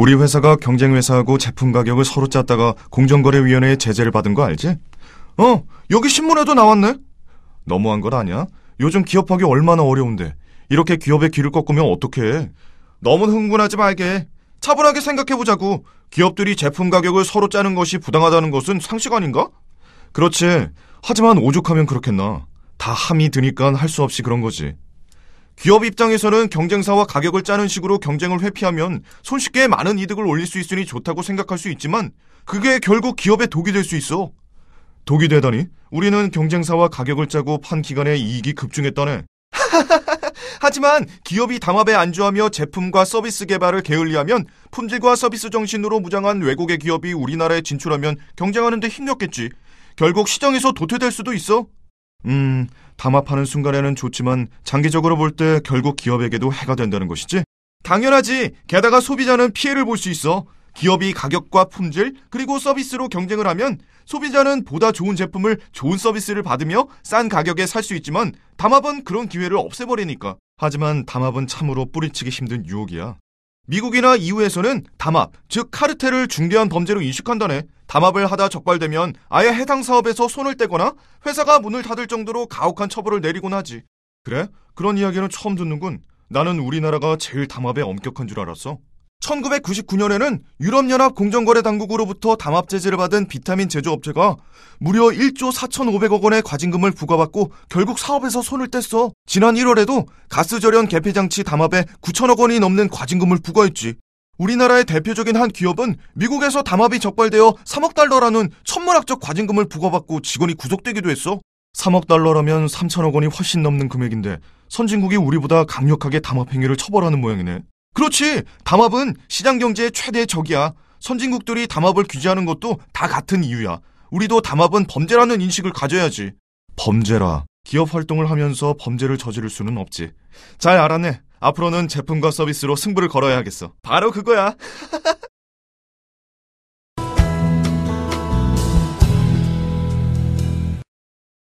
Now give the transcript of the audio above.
우리 회사가 경쟁 회사하고 제품 가격을 서로 짰다가 공정거래위원회의 제재를 받은 거 알지? 어, 여기 신문에도 나왔네. 너무한 걸 아냐? 요즘 기업하기 얼마나 어려운데 이렇게 기업의 귀를 꺾으면 어떡해? 너무 흥분하지 말게. 차분하게 생각해보자고. 기업들이 제품 가격을 서로 짜는 것이 부당하다는 것은 상식 아닌가? 그렇지. 하지만 오죽하면 그렇겠나. 다 함이 드니까 할 수 없이 그런 거지. 기업 입장에서는 경쟁사와 가격을 짜는 식으로 경쟁을 회피하면 손쉽게 많은 이득을 올릴 수 있으니 좋다고 생각할 수 있지만 그게 결국 기업의 독이 될 수 있어. 독이 되다니 우리는 경쟁사와 가격을 짜고 판 기간에 이익이 급증했다네. 하지만 기업이 담합에 안주하며 제품과 서비스 개발을 게을리하면 품질과 서비스 정신으로 무장한 외국의 기업이 우리나라에 진출하면 경쟁하는데 힘겹겠지. 결국 시장에서 도태될 수도 있어. 음, 담합하는 순간에는 좋지만 장기적으로 볼 때 결국 기업에게도 해가 된다는 것이지? 당연하지. 게다가 소비자는 피해를 볼 수 있어. 기업이 가격과 품질 그리고 서비스로 경쟁을 하면 소비자는 보다 좋은 제품을 좋은 서비스를 받으며 싼 가격에 살 수 있지만 담합은 그런 기회를 없애버리니까. 하지만 담합은 참으로 뿌리치기 힘든 유혹이야. 미국이나 EU에서는 담합, 즉 카르텔을 중대한 범죄로 인식한다네. 담합을 하다 적발되면 아예 해당 사업에서 손을 떼거나 회사가 문을 닫을 정도로 가혹한 처벌을 내리곤 하지. 그래? 그런 이야기는 처음 듣는군. 나는 우리나라가 제일 담합에 엄격한 줄 알았어. 1999년에는 유럽연합 공정거래당국으로부터 담합 제재를 받은 비타민 제조업체가 무려 1조 4,500억 원의 과징금을 부과받고 결국 사업에서 손을 뗐어. 지난 1월에도 가스절연 개폐장치 담합에 9천억 원이 넘는 과징금을 부과했지. 우리나라의 대표적인 한 기업은 미국에서 담합이 적발되어 3억 달러라는 천문학적 과징금을 부과받고 직원이 구속되기도 했어. 3억 달러라면 3천억 원이 훨씬 넘는 금액인데 선진국이 우리보다 강력하게 담합 행위를 처벌하는 모양이네. 그렇지. 담합은 시장 경제의 최대 적이야. 선진국들이 담합을 규제하는 것도 다 같은 이유야. 우리도 담합은 범죄라는 인식을 가져야지. 범죄라. 기업 활동을 하면서 범죄를 저지를 수는 없지. 잘알았네 앞으로는 제품과 서비스로 승부를 걸어야겠어. 하 바로 그거야.